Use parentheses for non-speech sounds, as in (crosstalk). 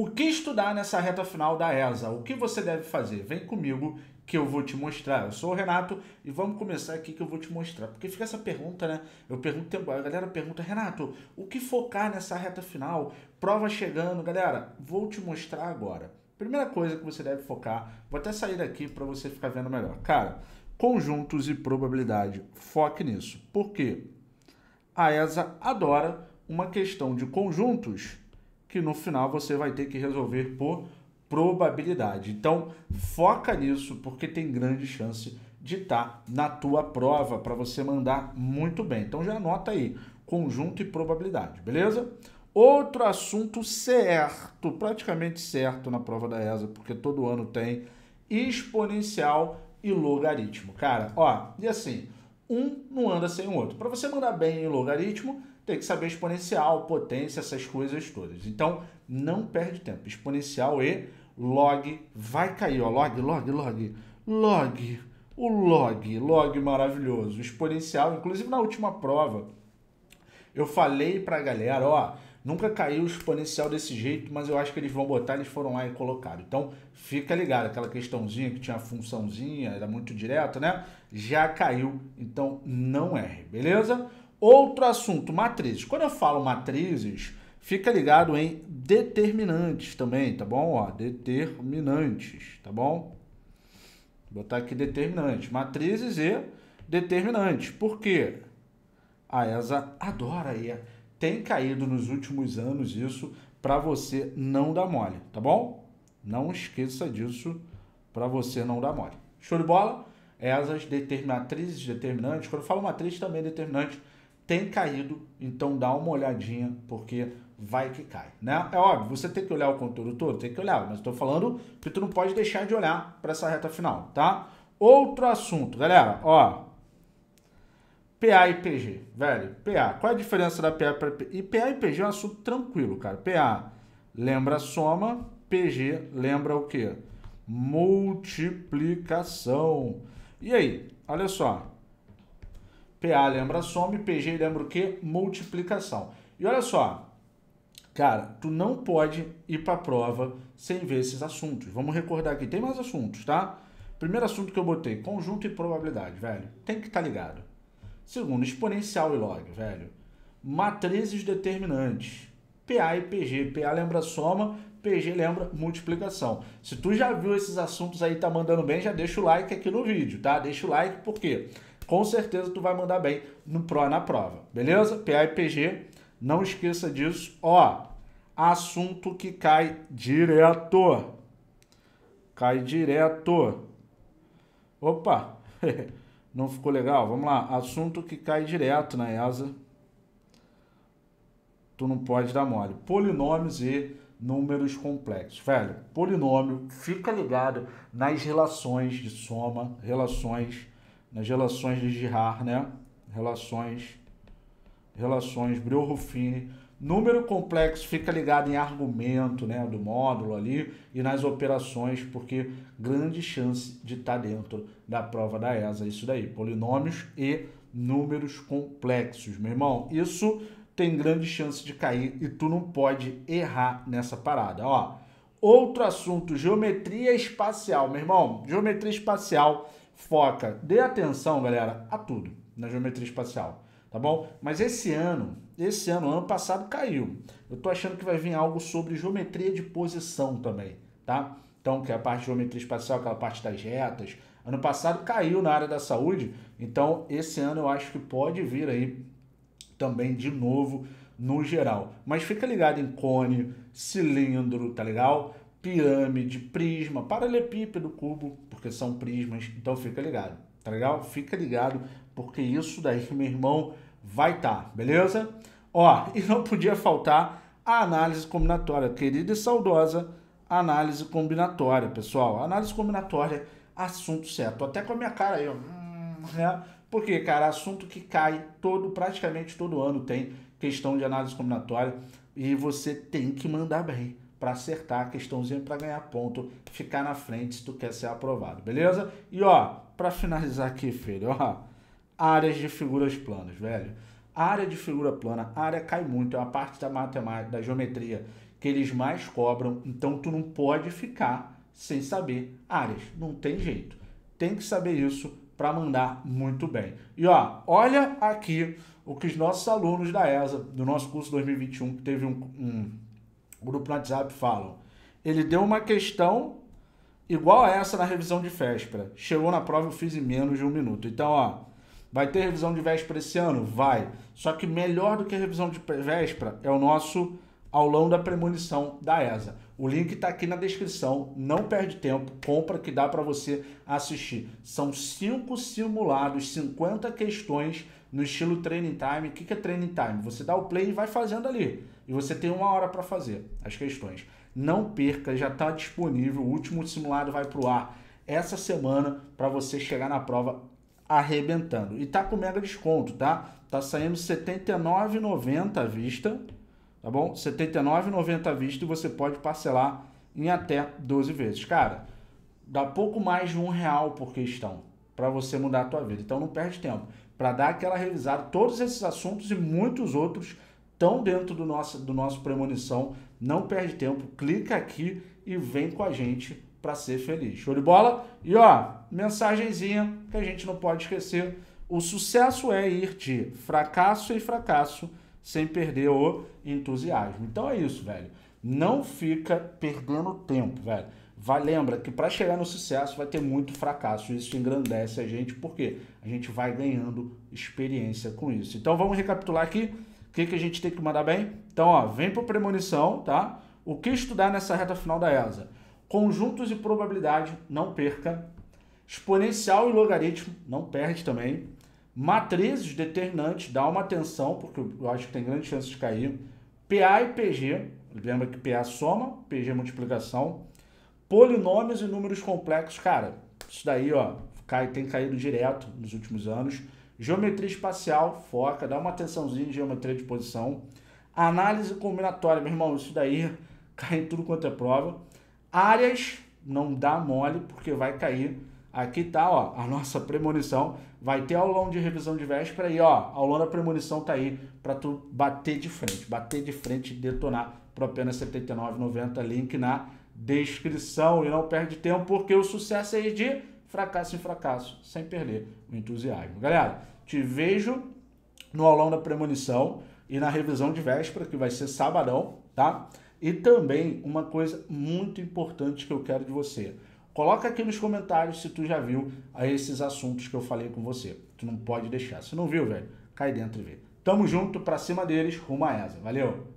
O que estudar nessa reta final da ESA? O que você deve fazer? Vem comigo que eu vou te mostrar. Eu sou o Renato e vamos começar aqui que eu vou te mostrar. Porque fica essa pergunta, né? Eu pergunto, a galera pergunta, Renato, o que focar nessa reta final? Prova chegando, galera, vou te mostrar agora. Primeira coisa que você deve focar, vou até sair daqui para você ficar vendo melhor. Cara, conjuntos e probabilidade, foque nisso. Por quê? A ESA adora uma questão de conjuntos que no final você vai ter que resolver por probabilidade. Então, foca nisso porque tem grande chance de estar tá na tua prova para você mandar muito bem. Então já anota aí, conjunto e probabilidade, beleza? Outro assunto certo, praticamente certo na prova da ESA, porque todo ano tem exponencial e logaritmo. Cara, ó, e assim, um não anda sem o outro. Para você mandar bem em logaritmo, tem que saber exponencial, potência, essas coisas todas. Então, não perde tempo. Exponencial e log vai cair, ó, log, log, log, log, o log, log maravilhoso. Exponencial, inclusive na última prova, eu falei a galera, ó, Nunca caiu exponencial desse jeito, mas eu acho que eles vão botar, eles foram lá e colocaram. Então, fica ligado, aquela questãozinha que tinha a funçãozinha, era muito direto, né? Já caiu, então não erre, beleza? Outro assunto, matrizes. Quando eu falo matrizes, fica ligado em determinantes também, tá bom? Ó, determinantes, tá bom? Vou botar aqui determinantes, matrizes e determinantes. Por quê? A ESA adora aí. Tem caído nos últimos anos isso para você não dar mole, tá bom? Não esqueça disso para você não dar mole. Show de bola? Essas determinatrizes, determinantes, quando eu falo matriz também determinante, tem caído, então dá uma olhadinha, porque vai que cai, né? É óbvio, você tem que olhar o conteúdo todo, tem que olhar, mas estou falando que tu não pode deixar de olhar para essa reta final, tá? Outro assunto, galera, ó, PA e PG, velho, PA, qual é a diferença da PA para PG? E PA e PG é um assunto tranquilo, cara, PA lembra soma, PG lembra o quê? Multiplicação. E aí, olha só, PA lembra some, PG lembra o quê? Multiplicação. E olha só, cara, tu não pode ir para a prova sem ver esses assuntos. Vamos recordar aqui, tem mais assuntos, tá? Primeiro assunto que eu botei, conjunto e probabilidade, velho. Tem que estar tá ligado. Segundo, exponencial e log, velho. Matrizes determinantes. PA e PG. PA lembra soma, PG lembra multiplicação. Se tu já viu esses assuntos aí, tá mandando bem, já deixa o like aqui no vídeo, tá? Deixa o like, por quê? Porque com certeza tu vai mandar bem no PRO na prova, beleza? PA e PG, não esqueça disso. Ó, assunto que cai direto. Cai direto. Opa, (laughs) não ficou legal? Vamos lá, assunto que cai direto na né, ESA. Tu não pode dar mole. Polinômios e números complexos. Velho, polinômio, fica ligado nas relações de soma, relações nas relações de Girard, né? Relações, relações Brio-Ruffini. Número complexo fica ligado em argumento, né, do módulo ali e nas operações, porque grande chance de estar tá dentro da prova da ESA, isso daí, polinômios e números complexos, meu irmão. Isso tem grande chance de cair e tu não pode errar nessa parada, ó. Outro assunto, geometria espacial, meu irmão. Geometria espacial foca, dê atenção, galera, a tudo na geometria espacial, tá bom? Mas esse ano, esse ano, ano passado caiu. Eu tô achando que vai vir algo sobre geometria de posição também, tá? Então, que é a parte de geometria espacial, aquela parte das retas. Ano passado caiu na área da saúde, então esse ano eu acho que pode vir aí também de novo no geral. Mas fica ligado em cone, cilindro, tá legal? pirâmide, prisma, paralelepípedo, cubo, porque são prismas. Então fica ligado, tá legal? Fica ligado, porque isso daí, (laughs) meu irmão, vai estar, tá, beleza? Ó, e não podia faltar a análise combinatória, querida e saudosa análise combinatória, pessoal. Análise combinatória, é assunto certo. Até com a minha cara aí, ó. Hum, né? Porque, cara, assunto que cai todo, praticamente todo ano tem questão de análise combinatória e você tem que mandar bem para acertar a questãozinha para ganhar ponto, ficar na frente se tu quer ser aprovado, beleza? E ó, para finalizar aqui, filho, ó, áreas de figuras planas, velho. A área de figura plana, a área cai muito, é uma parte da matemática, da geometria que eles mais cobram, então tu não pode ficar sem saber áreas, não tem jeito. Tem que saber isso para mandar muito bem. E ó, olha aqui o que os nossos alunos da ESA, do nosso curso 2021, que teve um, um grupo no WhatsApp falam. Ele deu uma questão igual a essa na revisão de véspera. Chegou na prova, eu fiz em menos de um minuto. Então, ó, vai ter revisão de véspera esse ano? Vai. Só que melhor do que a revisão de véspera é o nosso aulão da premonição da ESA. O link está aqui na descrição, não perde tempo, compra que dá para você assistir. São cinco simulados, 50 questões no estilo Training Time. O que é Training Time? Você dá o play e vai fazendo ali e você tem uma hora para fazer as questões. Não perca, já está disponível. O último simulado vai para o ar essa semana para você chegar na prova arrebentando. E tá com mega desconto, tá? Tá saindo R$ 79,90 à vista, tá bom? R$ 79,90 à vista e você pode parcelar em até 12 vezes. Cara, dá pouco mais de um real por questão para você mudar a tua vida. Então não perde tempo para dar aquela revisada. Todos esses assuntos e muitos outros estão dentro do nosso, do nosso premonição. Não perde tempo, clica aqui e vem com a gente para ser feliz. Show de bola? E ó, mensagenzinha que a gente não pode esquecer. O sucesso é ir de fracasso em fracasso sem perder o entusiasmo. Então é isso, velho. Não fica perdendo tempo, velho. Vai, lembra que para chegar no sucesso vai ter muito fracasso. Isso engrandece a gente porque a gente vai ganhando experiência com isso. Então vamos recapitular aqui. O que, que a gente tem que mandar bem? Então, ó, vem para premonição, tá? O que estudar nessa reta final da ESA? Conjuntos e probabilidade, não perca. Exponencial e logaritmo, não perde também. Matrizes determinantes, dá uma atenção, porque eu acho que tem grande chance de cair. PA e PG, lembra que PA soma, PG é multiplicação. Polinômios e números complexos, cara, isso daí, ó, cai, tem caído direto nos últimos anos. Geometria espacial, foca, dá uma atençãozinha em geometria de posição. Análise combinatória, meu irmão, isso daí cai em tudo quanto é prova. Áreas, não dá mole, porque vai cair. Aqui tá, ó, a nossa premonição. Vai ter aulão de revisão de véspera aí, ó, aulão da premonição tá aí para tu bater de frente, bater de frente e detonar para apenas 79,90, link na descrição. E não perde tempo, porque o sucesso aí de fracasso em fracasso, sem perder o entusiasmo. Galera, te vejo no aulão da premonição e na revisão de véspera, que vai ser sabadão, tá? E também uma coisa muito importante que eu quero de você. Coloca aqui nos comentários se tu já viu a esses assuntos que eu falei com você. Tu não pode deixar. Se não viu, velho, cai dentro e vê. Tamo junto, pra cima deles, rumo a essa. Valeu!